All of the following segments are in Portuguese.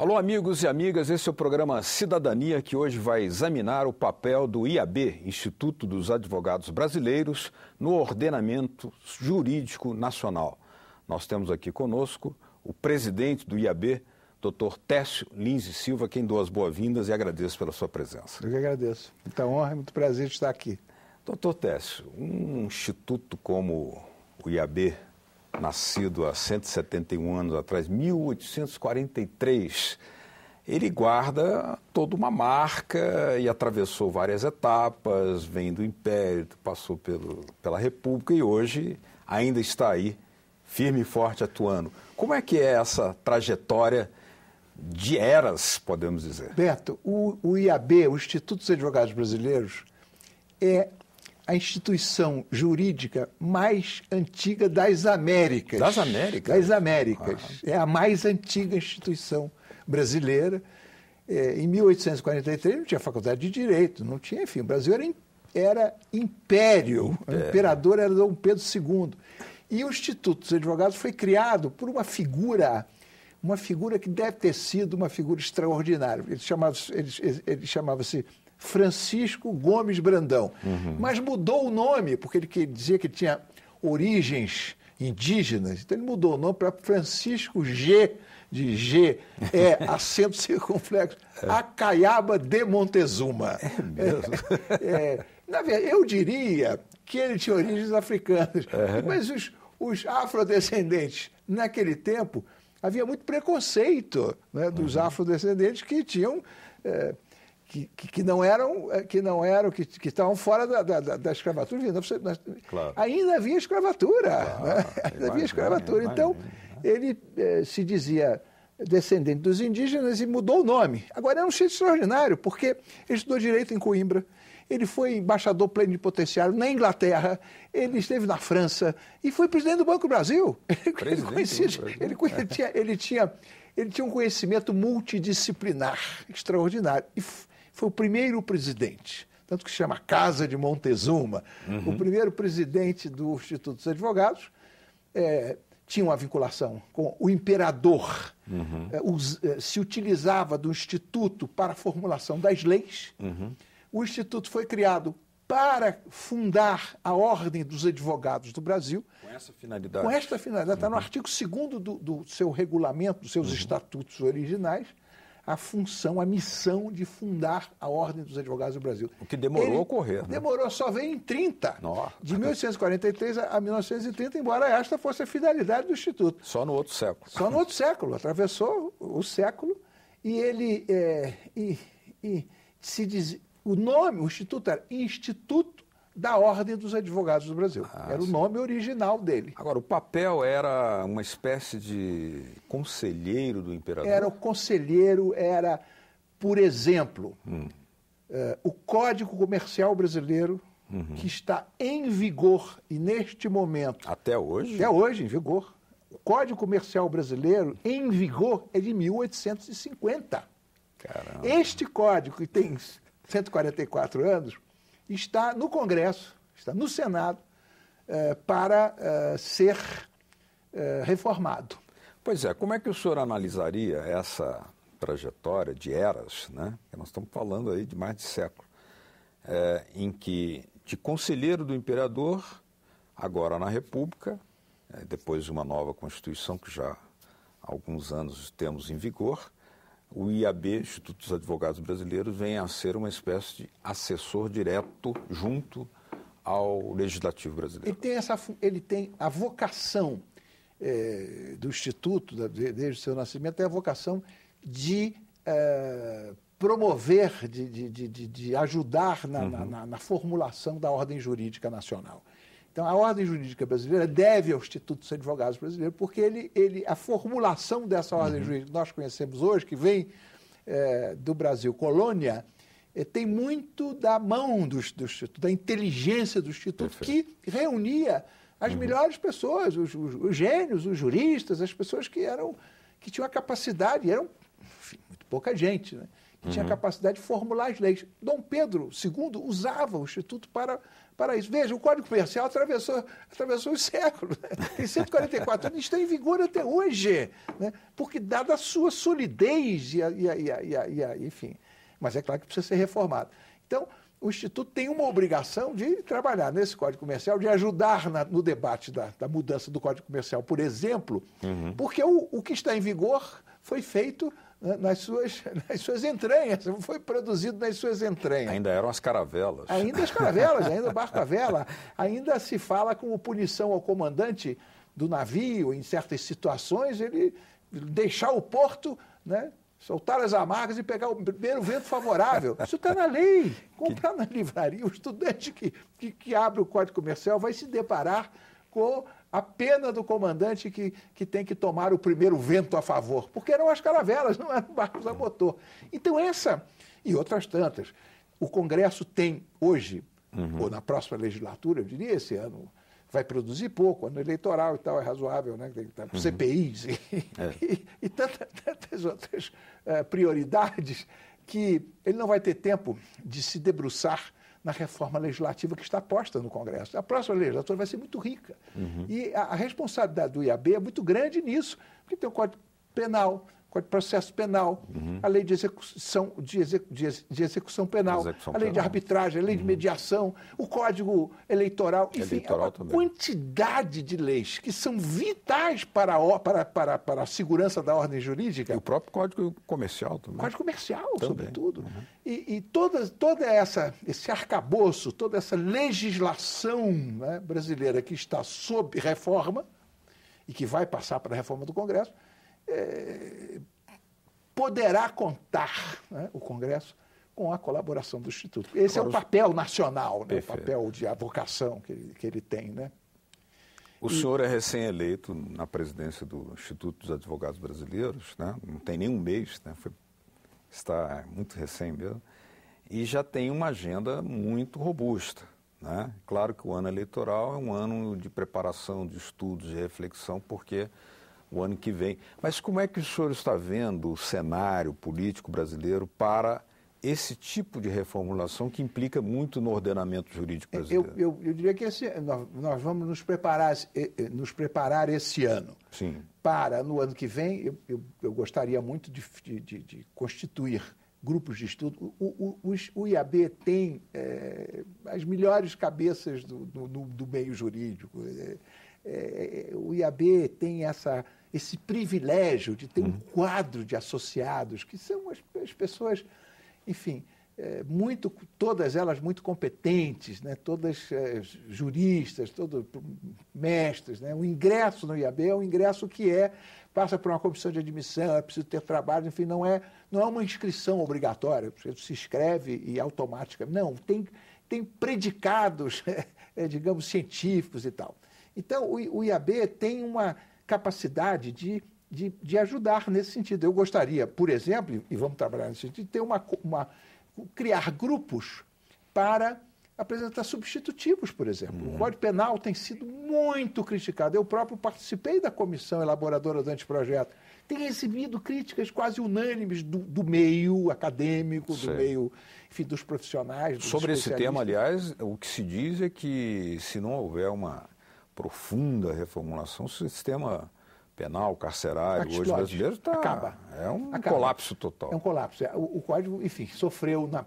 Alô, amigos e amigas, esse é o programa Cidadania que hoje vai examinar o papel do IAB, Instituto dos Advogados Brasileiros, no ordenamento jurídico nacional. Nós temos aqui conosco o presidente do IAB, Dr. Técio Lins e Silva, quem dou as boas-vindas e agradeço pela sua presença. Eu que agradeço. Muita honra e muito prazer estar aqui. Doutor Técio, um instituto como o IAB nascido há 171 anos atrás, 1843, ele guarda toda uma marca e atravessou várias etapas, vem do Império, passou pelo, pela República e hoje ainda está aí, firme e forte, atuando. Como é que é essa trajetória de eras, podemos dizer? Beto, o, o IAB, o Instituto dos Advogados Brasileiros, é a instituição jurídica mais antiga das Américas. Das Américas? Das Américas. Ah. É a mais antiga instituição brasileira. É, em 1843 não tinha faculdade de Direito, não tinha, enfim, o Brasil era, era império, império. o imperador era Dom Pedro II. E o Instituto dos Advogados foi criado por uma figura, uma figura que deve ter sido uma figura extraordinária. Ele chamava-se ele, ele chamava Francisco Gomes Brandão. Uhum. Mas mudou o nome, porque ele dizia que tinha origens indígenas, então ele mudou o nome para Francisco G de G, é acento circunflexo, Acaiaba de Montezuma. É mesmo. É, na verdade, eu diria que ele tinha origens africanas, mas os, os, afrodescendentes, naquele tempo, havia muito preconceito né, dos uhum. afrodescendentes que tinham. É, que, que, não eram, eh, que não eram, que, que estavam fora da, da, da escravatura. Então claro. Ainda havia escravatura. Né? Claro. Né? Ainda havia escravatura. Então, né? ele eh, se dizia descendente dos indígenas e mudou o nome. Agora é um sítio extraordinário, porque ele estudou direito em Coimbra, ele foi embaixador plenipotenciário na Inglaterra, ele esteve na França e foi presidente do Banco do Brasil. ele, conhecia, ele, conhecia, ele, tinha, ele tinha um conhecimento multidisciplinar extraordinário. E, foi o primeiro presidente, tanto que chama Casa de Montezuma, uhum. o primeiro presidente do Instituto dos Advogados. É, tinha uma vinculação com o imperador, uhum. é, us, é, se utilizava do Instituto para a formulação das leis. Uhum. O Instituto foi criado para fundar a Ordem dos Advogados do Brasil. Com essa finalidade. Com esta finalidade. Está uhum. no artigo 2 do, do, seu regulamento, dos seus uhum. estatutos originais a função, a missão de fundar a Ordem dos Advogados do Brasil. O que demorou Ele a ocorrer. Né? Demorou, só veio em 30. Nossa. De 1843 a 1930, embora esta fosse a finalidade do Instituto. Só no outro século. Só no outro século. Atravessou o século e ele é, e, e se diz, o nome, o Instituto era Instituto da Ordem dos Advogados do Brasil. Ah, era sim. o nome original dele. Agora, o papel era uma espécie de conselheiro do imperador? Era o conselheiro, era, por exemplo, hum. uh, o Código Comercial Brasileiro, uhum. que está em vigor e neste momento. Até hoje? Até hoje, em vigor. O Código Comercial Brasileiro, em vigor, é de 1850. Caramba. Este código, que tem 144 anos, está no Congresso, está no Senado, eh, para eh, ser eh, reformado. Pois é, como é que o senhor analisaria essa trajetória de eras, né? Nós estamos falando aí de mais de século, em que de conselheiro do imperador, agora na República, depois de uma nova Constituição que já há alguns anos temos em vigor, o IAB, Instituto dos Advogados Brasileiros, vem a ser uma espécie de assessor direto junto ao Legislativo Brasileiro. Ele tem, essa, ele tem a vocação é, do Instituto, desde o seu nascimento, é a vocação de é, promover, de, de, de, de ajudar na, uhum. na, na, na formulação da ordem jurídica nacional. Então, a ordem jurídica brasileira deve ao Instituto dos Advogados Brasileiros, porque ele, ele, a formulação dessa ordem uhum. jurídica que nós conhecemos hoje, que vem é, do Brasil colônia, é, tem muito da mão do, do, Instituto, da inteligência do Instituto, Perfeito. que reunia as uhum. melhores pessoas, os, os, os, gênios, os juristas, as pessoas que eram que tinham a capacidade, eram enfim, muito pouca gente, né? que uhum. tinha a uhum. capacidade de formular as leis. Dom Pedro II usava o Instituto para para isso. Veja, o Código Comercial atravessou, atravessou os séculos. Né? Tem 144 anos, está em vigor até hoje, né? porque dada a sua solidez e, a, e, a, e, a, e, a, enfim. Mas é claro que precisa ser reformado. Então, o Instituto tem uma obrigação de trabalhar nesse Código Comercial, de ajudar na, no debate da, da, mudança do Código Comercial, por exemplo, uhum. porque o, o que está em vigor foi feito né, nas suas, nas suas entranhas, foi produzido nas suas entranhas. Ainda eram as caravelas. Ainda as caravelas, ainda o barco à vela. Ainda se fala como punição ao comandante do navio, em certas situações, ele deixar o porto, né, soltar as amargas e pegar o primeiro vento favorável. Isso está na lei. Comprar tá na livraria, o estudante que, que, que abre o código comercial vai se deparar com a pena do comandante que, que tem que tomar o primeiro vento a favor, porque eram as caravelas, não eram barcos a motor. Então, essa e outras tantas. O Congresso tem hoje, uhum. ou na próxima legislatura, eu diria esse ano, vai produzir pouco, ano eleitoral e tal, é razoável, né? Tem uhum. CPIs e, é. e, e tantas, tantas outras uh, prioridades que ele não vai ter tempo de se debruçar na reforma legislativa que está posta no Congresso. A próxima legislatura vai ser muito rica. Uhum. E a, a, responsabilidade do IAB é muito grande nisso, porque tem o Código Penal, Código de Processo Penal, uhum. a Lei de Execução, de, execu, de, de execução Penal, execução a Lei penal. de Arbitragem, a Lei uhum. de Mediação, o Código Eleitoral, enfim, eleitoral é uma também. quantidade de leis que são vitais para a, para, para, para a segurança da ordem jurídica. E o próprio Código Comercial também. Código Comercial, também. sobretudo. Uhum. E, e toda, toda essa, esse arcabouço, toda essa legislação né, brasileira que está sob reforma e que vai passar para a reforma do Congresso, poderá contar né, o Congresso com a colaboração do Instituto. Esse Agora, é o papel nacional, né, o papel de avocação que ele, que ele tem. Né? O e... senhor é recém-eleito na presidência do Instituto dos Advogados Brasileiros, né? não tem nenhum mês, né? Foi, está muito recém mesmo, e já tem uma agenda muito robusta. Né? Claro que o ano eleitoral é um ano de preparação, de estudos, de reflexão, porque o ano que vem. Mas como é que o senhor está vendo o cenário político brasileiro para esse tipo de reformulação que implica muito no ordenamento jurídico brasileiro? Eu, eu, eu diria que esse, nós, nós, vamos nos preparar, eh, eh, nos preparar esse ano. Sim. Para, no ano que vem, eu, eu, eu gostaria muito de, de, de, constituir grupos de estudo. O, o, o, IAB tem é, as melhores cabeças do, do, do meio jurídico. É, é, o IAB tem essa esse privilégio de ter um uhum. quadro de associados, que são as, as pessoas, enfim, é, muito, todas elas muito competentes, né? todas é, juristas, todos mestres. Né? O ingresso no IAB é um ingresso que é, passa por uma comissão de admissão, é preciso ter trabalho, enfim, não é, não é uma inscrição obrigatória, você se inscreve e automaticamente. Não, tem, tem predicados, é, digamos, científicos e tal. Então, o, o IAB tem uma capacidade de, de, de ajudar nesse sentido. Eu gostaria, por exemplo, e vamos trabalhar nesse sentido, de ter uma, uma criar grupos para apresentar substitutivos, por exemplo. Uhum. O Código Penal tem sido muito criticado. Eu próprio participei da comissão elaboradora do anteprojeto. Tem recebido críticas quase unânimes do, do meio acadêmico, do meio, enfim, dos profissionais. Dos Sobre esse tema, aliás, o que se diz é que se não houver uma profunda reformulação o sistema penal, carcerário, hoje brasileiro está. Acaba. É um Acaba. colapso total. É um colapso. É, o, o código, enfim, sofreu, na,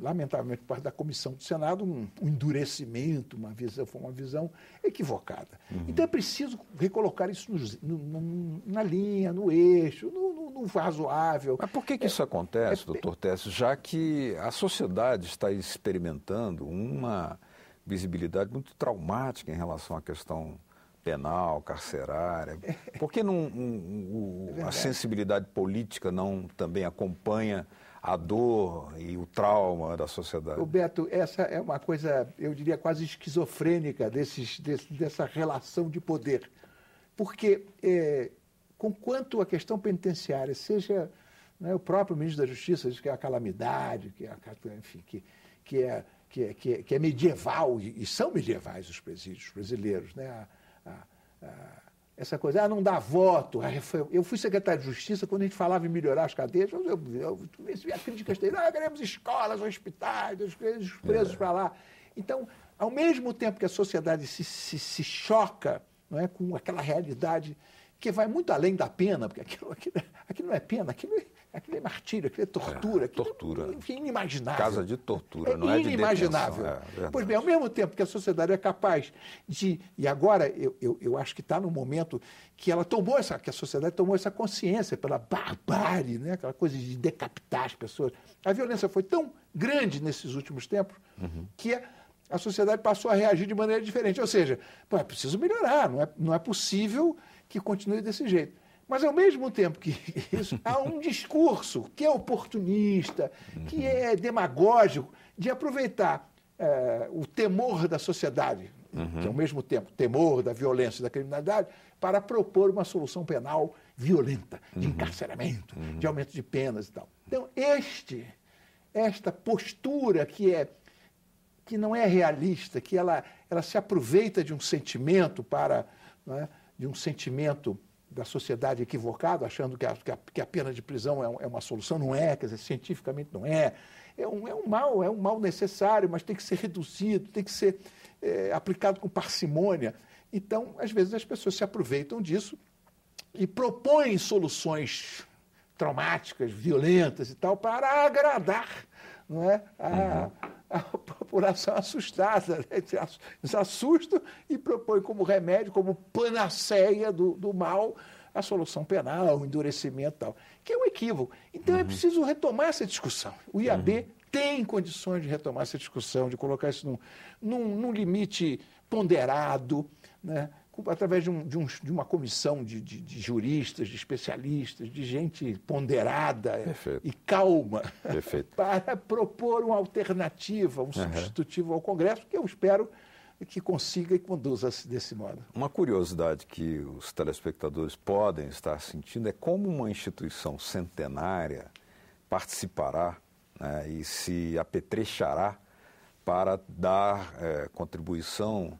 lamentavelmente, por parte da comissão do Senado, um, um endurecimento, uma visão, foi uma visão equivocada. Uhum. Então é preciso recolocar isso no, no, na linha, no eixo, no, no razoável. Mas por que, que isso é, acontece, é, doutor Tess, já que a sociedade está experimentando uma visibilidade muito traumática em relação à questão penal, carcerária. Por que não, um, um, é a sensibilidade política não também acompanha a dor e o trauma da sociedade? Roberto, essa é uma coisa, eu diria, quase esquizofrênica desses, desse, dessa relação de poder. Porque, é, com quanto a questão penitenciária seja né, o próprio ministro da Justiça diz que é a calamidade, que é, a, enfim, que, que é que é, que, é, que é medieval, e são medievais os presídios brasileiros. Né? A, a, a, essa coisa, ah, não dá voto. Eu fui secretário de Justiça, quando a gente falava em melhorar as cadeias, eu, eu, eu, eu a crítica esteira, ah, queremos escolas, hospitais, os presos, presos é. para lá. Então, ao mesmo tempo que a sociedade se, se, se choca não é, com aquela realidade que vai muito além da pena, porque aquilo, aquilo, aquilo não é pena, aquilo é Aquilo é martírio, aquilo é tortura. É, aquilo é tortura. É, inimaginável. Casa de tortura, é não é inimaginável. é Inimaginável. pois bem, ao mesmo tempo que a sociedade é capaz de. E agora eu, eu, eu acho que está no momento que ela tomou essa, que a sociedade tomou essa consciência pela barbárie, né? aquela coisa de decapitar as pessoas. A violência foi tão grande nesses últimos tempos uhum. que. A, a sociedade passou a reagir de maneira diferente. Ou seja, pô, é preciso melhorar, não é, não é possível que continue desse jeito. Mas, ao mesmo tempo que isso, há um discurso que é oportunista, que uhum. é demagógico, de aproveitar eh, o temor da sociedade, é uhum. que ao mesmo tempo temor da violência e da criminalidade, para propor uma solução penal violenta, de uhum. encarceramento, uhum. de aumento de penas e tal. Então, este, esta postura que é que não é realista, que ela, ela se aproveita de um sentimento para, é, de um sentimento da sociedade equivocado, achando que a, que a, que a pena de prisão é, é, uma solução. Não é, quer dizer, cientificamente não é. É um, é um mal, é um mal necessário, mas tem que ser reduzido, tem que ser é, aplicado com parcimônia. Então, às vezes, as pessoas se aproveitam disso e propõem soluções traumáticas, violentas e tal, para agradar não é, a, uhum a população assustada, né? se assusta e propõe como remédio, como panaceia do, do mal, a solução penal, o endurecimento e tal, que é um equívoco. Então é uhum. é preciso retomar essa discussão. O IAB uhum. tem condições de retomar essa discussão, de colocar isso num, num, num limite ponderado, né? através de, um, de, um, de uma comissão de, de, juristas, de especialistas, de gente ponderada Perfeito. e calma, para propor uma alternativa, um uhum. substitutivo ao Congresso, que eu espero que consiga e conduza-se desse modo. Uma curiosidade que os telespectadores podem estar sentindo é como uma instituição centenária participará né, e se apetrechará para dar é, contribuição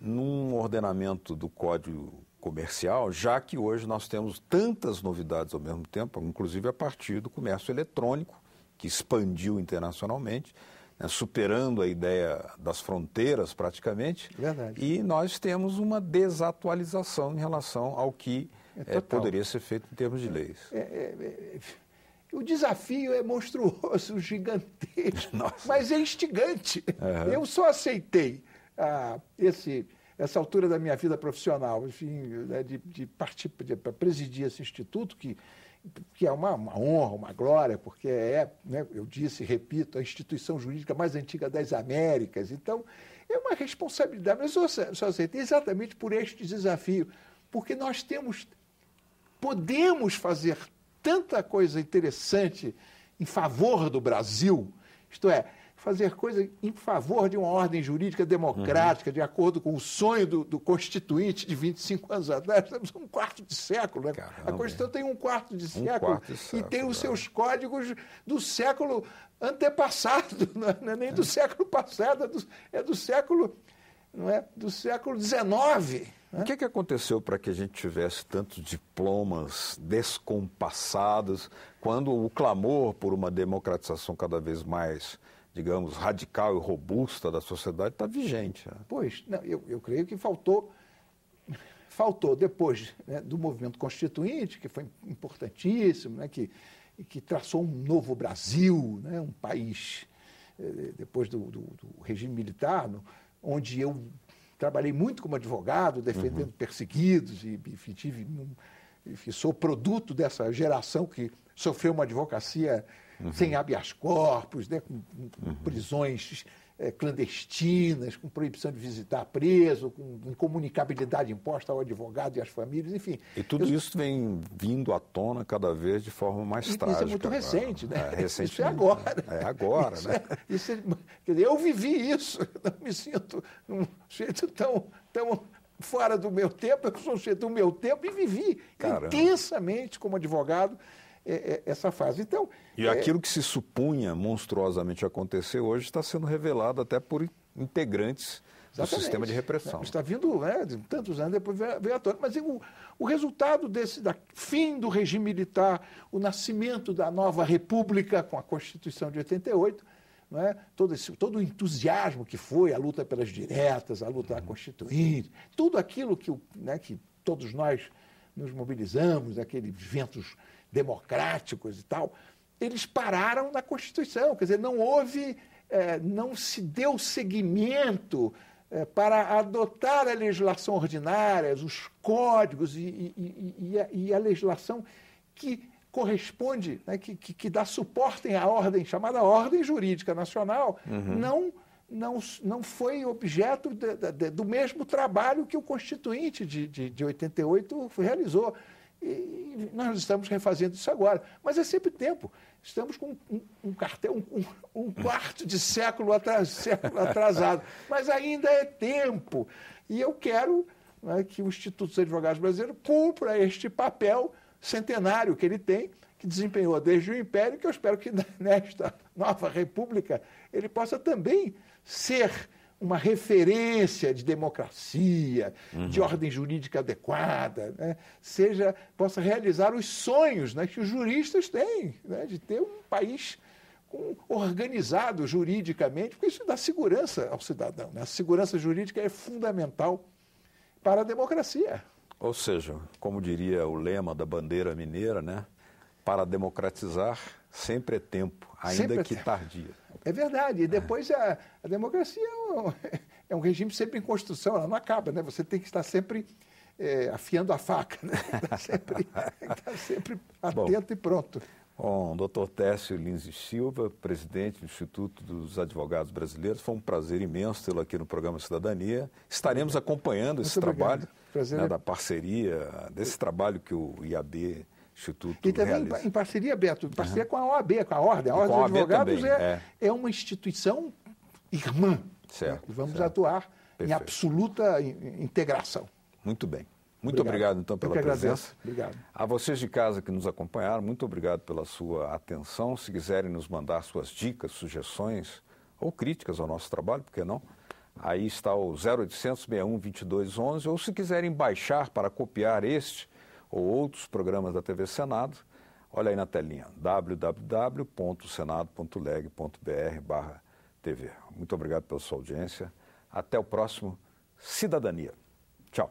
num ordenamento do Código Comercial, já que hoje nós temos tantas novidades ao mesmo tempo, inclusive a partir do comércio eletrônico, que expandiu internacionalmente, né, superando a ideia das fronteiras praticamente. Verdade. E nós temos uma desatualização em relação ao que é é, poderia ser feito em termos de leis. É, é, é o desafio é monstruoso, gigantesco, Nossa. mas é instigante. Uhum. Eu só aceitei a esse, essa altura da minha vida profissional, enfim, né, de, de partir para presidir esse instituto, que, que é uma, uma honra, uma glória, porque é, né, eu disse, repito, a instituição jurídica mais antiga das Américas. Então, é uma responsabilidade, mas eu só, só aceitei exatamente por este desafio, porque nós temos, podemos fazer tanta coisa interessante em favor do Brasil, isto é, fazer coisa em favor de uma ordem jurídica democrática, uhum. de acordo com o sonho do, do, constituinte de 25 anos atrás. Temos um quarto de século. Né? Caramba. A Constituição tem um quarto de um século quarto de século, e tem os é. seus códigos do século antepassado, não é nem é. do século passado, é do, é do século não é do século XIX. Né? O que, que aconteceu para que a gente tivesse tantos diplomas descompassados quando o clamor por uma democratização cada vez mais digamos, radical e robusta da sociedade está vigente. Né? Pois, não, eu, eu creio que faltou, faltou depois né, do movimento constituinte, que foi importantíssimo, né, que, que traçou um novo Brasil, né, um país, eh, depois do, do, do regime militar, no, onde eu trabalhei muito como advogado, defendendo uhum. perseguidos, e, e, tive, e sou produto dessa geração que sofreu uma advocacia uhum. sem habeas corpus, né, com, com uhum. prisões é, clandestinas, com proibição de visitar preso, com incomunicabilidade imposta ao advogado e às famílias, enfim. E tudo eu... isso vem vindo à tona cada vez de forma mais trágica. Isso é muito recente, né? É, recente, isso é agora. É, é agora, isso né? É, isso é, quer dizer, eu vivi isso, não me sinto um jeito tão, tão fora do meu tempo, eu sou um do meu tempo e vivi Caramba. intensamente como advogado é, é, essa fase. Então, e é, aquilo que se supunha monstruosamente acontecer hoje está sendo revelado até por integrantes Exatamente. do sistema de repressão. Né? Está vindo, né, tantos anos depois veio à tona. Mas o, o resultado desse da, fim do regime militar, o nascimento da nova república com a Constituição de 88, é né, todo, esse, todo o entusiasmo que foi a luta pelas diretas, a luta da uhum. Constituinte, tudo aquilo que, né, que todos nós nos mobilizamos, aqueles ventos democráticos e tal, eles pararam na Constituição. Quer dizer, não houve, é, não se deu seguimento é, para adotar a legislação ordinária, os códigos e, e, e, a, e a, legislação que corresponde, né, que, que, que, dá suporte à ordem, chamada Ordem Jurídica Nacional, uhum. não não, não foi objeto de, de, do mesmo trabalho que o Constituinte de, de, de 88 realizou. E nós estamos refazendo isso agora. Mas é sempre tempo. Estamos com um, um cartel, um, um, quarto de século, atras, século atrasado. Mas ainda é tempo. E eu quero né, que o Instituto dos Advogados Brasileiros cumpra este papel centenário que ele tem, que desempenhou desde o Império, que eu espero que nesta nova república ele possa também ser uma referência de democracia, uhum. de ordem jurídica adequada, né? seja possa realizar os sonhos né, que os juristas têm, né, de ter um país organizado juridicamente, porque isso dá segurança ao cidadão. Né? A segurança jurídica é fundamental para a democracia. Ou seja, como diria o lema da bandeira mineira, né? para democratizar, Sempre é tempo, ainda sempre é que é tardia. É verdade. E depois a, é, a democracia é um, é um, regime sempre em construção, ela não acaba, né? Você tem que estar sempre é, afiando a faca, né? Tá sempre, tá sempre atento Bom, e pronto. Bom, doutor Tércio Lins e Silva, presidente do Instituto dos Advogados Brasileiros, foi um prazer imenso tê-lo aqui no programa Cidadania. Estaremos acompanhando Muito esse obrigado. trabalho né, é da parceria, desse trabalho que o IAB Instituto E também Realiza. em parceria, Beto, em parceria uhum. com a OAB, com a Ordem. A Ordem dos Advogados é, é. é, uma instituição irmã. Né? Certo. Né? E vamos certo. atuar Perfeito. em absoluta integração. Muito bem. Muito obrigado, obrigado então, pela presença. Obrigado. A vocês de casa que nos acompanharam, muito obrigado pela sua atenção. Se quiserem nos mandar suas dicas, sugestões ou críticas ao nosso trabalho, por que não? Aí está o 0800 61 11, ou se quiserem baixar para copiar este ou outros programas da TV Senado, olha aí na telinha, www.senado.leg.br TV. Muito obrigado pela sua audiência. Até o próximo Cidadania. Tchau.